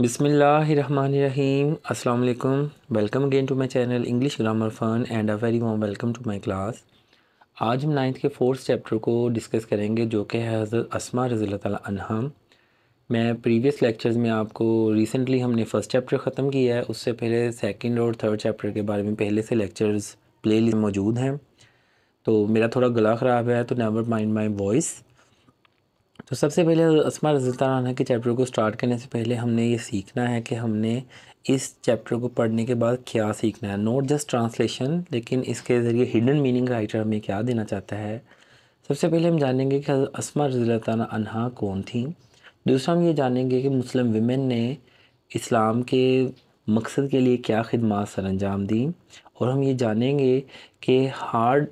बिसमीम् अल्लाम welcome again to my channel English grammar fun and a very warm welcome to my class आज हम ninth के fourth chapter को discuss करेंगे जो कि है हज़रत असमा रज़ी तहम मैं प्रीवियस लेक्चर्स में आपको रिसेंटली हमने फ़र्स्ट चैप्टर ख़त्म किया है उससे पहले सेकेंड और थर्ड चैप्टर के बारे में पहले से लेक्चर्स प्ले मौजूद हैं तो मेरा थोड़ा गला ख़राब है तो नेवर माइंड माई वॉइस तो सबसे पहले असमा रज़ा के चैप्टर को स्टार्ट करने से पहले हमने ये सीखना है कि हमने इस चैप्टर को पढ़ने के बाद क्या सीखना है नॉट जस्ट ट्रांसलेशन लेकिन इसके ज़रिए हिडन मीनिंग राइटर हमें क्या देना चाहता है सबसे पहले हम जानेंगे कि असमा रज़ी अनहा कौन थी दूसरा हम ये जानेंगे कि मुस्लिम विमेन ने इस्लाम के मकसद के लिए क्या खदमात सर अंजाम दी और हम ये जानेंगे कि हार्ड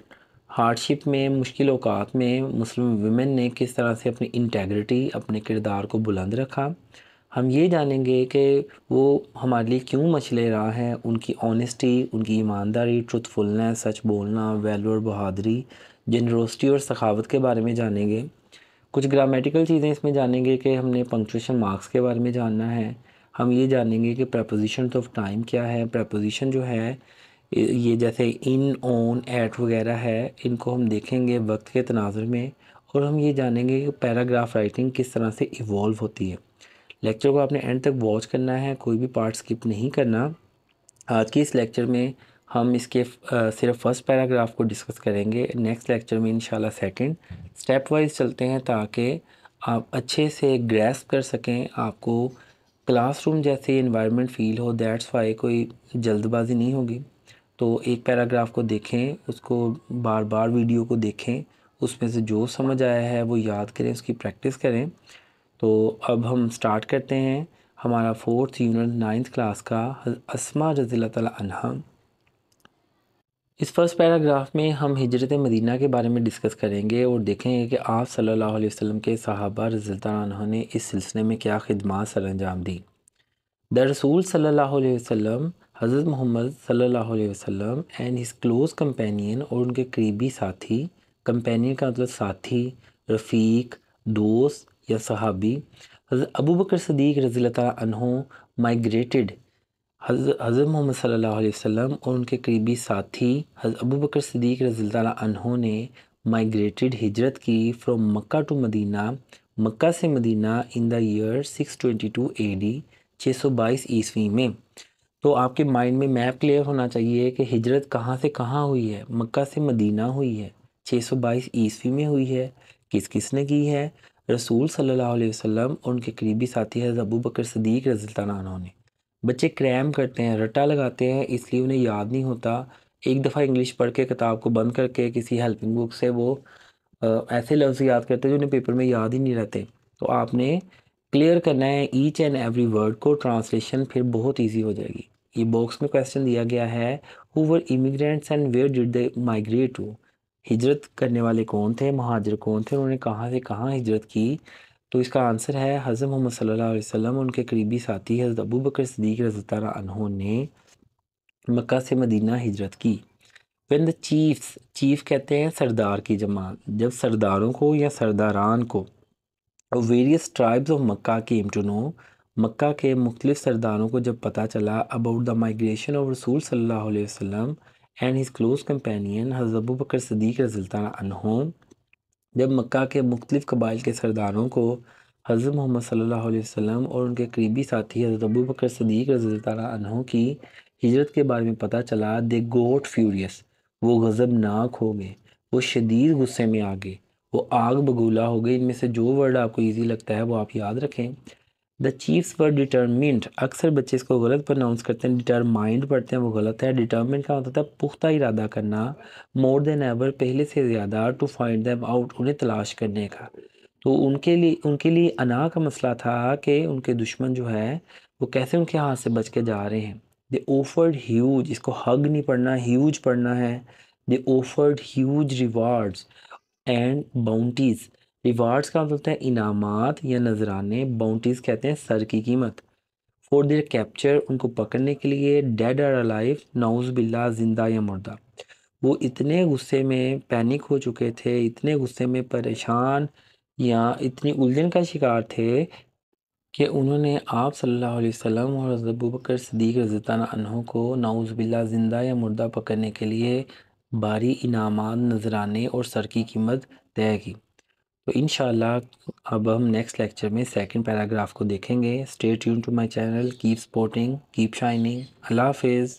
हार्डशिप में मुश्किल अवकात में मुस्लिम वमेन ने किस तरह से अपनी इंटेग्रिटी अपने किरदार को बुलंद रखा हम ये जानेंगे कि वो हमारे लिए क्यों मछले रहा है उनकी ऑनेस्टी उनकी ईमानदारी ट्रुथफुलनेस सच बोलना वैल्यू और बहादरी जनरोसिटी और सखावत के बारे में जानेंगे कुछ ग्रामेटिकल चीज़ें इसमें जानेंगे कि हमने पंक्चुएशन मार्क्स के बारे में जानना है हम ये जानेंगे कि प्रपोजिशन ऑफ टाइम क्या है प्रपोजिशन जो है ये जैसे इन ऑन एट वगैरह है इनको हम देखेंगे वक्त के तनाजर में और हम ये जानेंगे कि पैराग्राफ राइटिंग किस तरह से इवॉल्व होती है लेक्चर को आपने एंड तक वॉच करना है कोई भी पार्ट स्किप नहीं करना आज के इस लेक्चर में हम इसके सिर्फ फर्स्ट पैराग्राफ को डिस्कस करेंगे नेक्स्ट लेक्चर में इंशाल्लाह सेकंड स्टेप वाइज चलते हैं ताकि आप अच्छे से ग्रेस्प कर सकें आपको क्लासरूम जैसे इन्वायरमेंट फील हो दैट्स वाई कोई जल्दबाजी नहीं होगी तो एक पैराग्राफ को देखें उसको बार बार वीडियो को देखें उसमें से जो समझ आया है वो याद करें उसकी प्रैक्टिस करें तो अब हम स्टार्ट करते हैं हमारा फोर्थ यूनिट नाइन्थ क्लास का असमा रज़ील तहा इस फर्स्ट पैराग्राफ में हम हिजरत मदीना के बारे में डिस्कस करेंगे और देखेंगे कि आप सल्लल्लाहु अलैहि वसल्लम के सहाबा रज़ील ने इस सिलसिले में क्या खिदमत सर अंजाम दी दरसूल सल्ला सल्लल्लाहु अलैहि वसल्लम हज़रत मोहम्मद सल्लल्लाहु अलैहि वसल्लम एंड हिज क्लोज़ कंपेनियन और उनके करीबी साथी कंपेनियन का मतलब साथी रफ़ीक दोस्त या सहाबी हज़रत अबू बकर सदीक रज़ी तहों माइग्रेटेड हज़रत मोहम्मद सल्लल्लाहु अलैहि वसल्लम और उनके करीबी साथी हज़रत अबू बकर सदीक रज़ी तहों ने माइग्रेटेड हिजरत की from Mecca to Medina Mecca से मदीना इन द ईयर छः सौ बाईस ईस्वी में तो आपके माइंड में मैप क्लियर होना चाहिए कि हिजरत कहाँ से कहाँ हुई है मक्का से मदीना हुई है 622 ईस्वी में हुई है किस किसने की है रसूल सल्लल्लाहु अलैहि वसल्लम और उनके करीबी साथी है अबू बकर सदीक रजल्ताना ने बच्चे क्रैम करते हैं रट्टा लगाते हैं इसलिए उन्हें याद नहीं होता एक दफ़ा इंग्लिश पढ़ के किताब को बंद करके किसी हेल्पिंग बुक से वो ऐसे लफ्ज़ याद करते हैं जो उन्हें पेपर में याद ही नहीं रहते तो आपने क्लियर करना है ईच एंड एवरी वर्ड को ट्रांसलेशन फिर बहुत ईजी हो जाएगी ये बॉक्स में क्वेश्चन दिया गया है who were immigrants and where did they migrate to हिजरत करने वाले कौन थे महाजर कौन थे उन्होंने कहाँ से कहाँ हिजरत की तो इसका आंसर है हज़र मोहम्मद सल्लल्लाहु अलैहि वसल्लम उनके करीबी साथी हज़रत अबू बकर सदीक रजतारा ने मक्का से मदीना हिजरत की वन द चीफ्स चीफ कहते हैं सरदार की जमात जब सरदारों को या सरदारान को various tribes of Mecca came to know Mecca के मुख्तलिफ सरदारों को जब पता चला अबाउट द माइग्रेशन ऑफ रसूल सल्लल्लाहु अलैहि वसल्लम एंड हिज क्लोज कंपेनियन हजरत बकर सदीक रजील्तान अनहोम जब मक्का के मुख्तलिफ कबाइल के सरदारों को हज़रत मोहम्मद सल्लल्लाहु अलैहि वसल्लम और उनके करीबी साथी हज़रत अबू बकर सदीक रजील्तान अनहों की हिजरत के बारे में पता चला दे गोट फ्यूरियस वो गज़बनाक हो गए वो शदीद गुस्से में आ गए वो आग बगूला हो गई इनमें से जो वर्ड आपको ईजी लगता है वो आप याद रखें द चीफ्स वर डिटर्मिंट अक्सर बच्चे इसको गलत प्रोनाउंस करते हैं डिटरमाइंड पढ़ते हैं वो गलत है डिटर्मेंट का मतलब होता था पुख्ता इरादा करना मोर देन एवर पहले से ज़्यादा टू फाइंड दैम आउट उन्हें तलाश करने का तो उनके लिए उनके लिए अना का मसला था कि उनके दुश्मन जो है वो कैसे उनके हाथ से बच के जा रहे हैं द ओफर्ड ह्यूज इसको हग नहीं पढ़ना ह्यूज पढ़ना है they offered huge rewards and bounties rewards का मतलब होता है इनामात या नजराने बाउंटीज़ कहते हैं सर की कीमत फॉर देर कैप्चर उनको पकड़ने के लिए डेड और अलाइफ नाउज बिल्ला जिंदा या मुर्दा वो इतने गुस्से में पैनिक हो चुके थे इतने गुस्से में परेशान या इतनी उलझन का शिकार थे कि उन्होंने आप सल्लल्लाहु अलैहि वसल्लम और अबू बकर सदीक रज़ी को नाउज़ बिल्ला ज़िंदा या मुर्दा पकड़ने के लिए बारी इनाम नजराने और सर की कीमत तय की तो इन अब हम नेक्स्ट लेक्चर में सेकंड पैराग्राफ को देखेंगे stay tune to my channel keep sporting keep shining अल्लाह हाफिज़